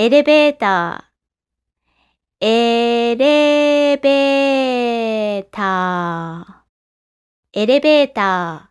エレベーター、エレベーター、エレベーター。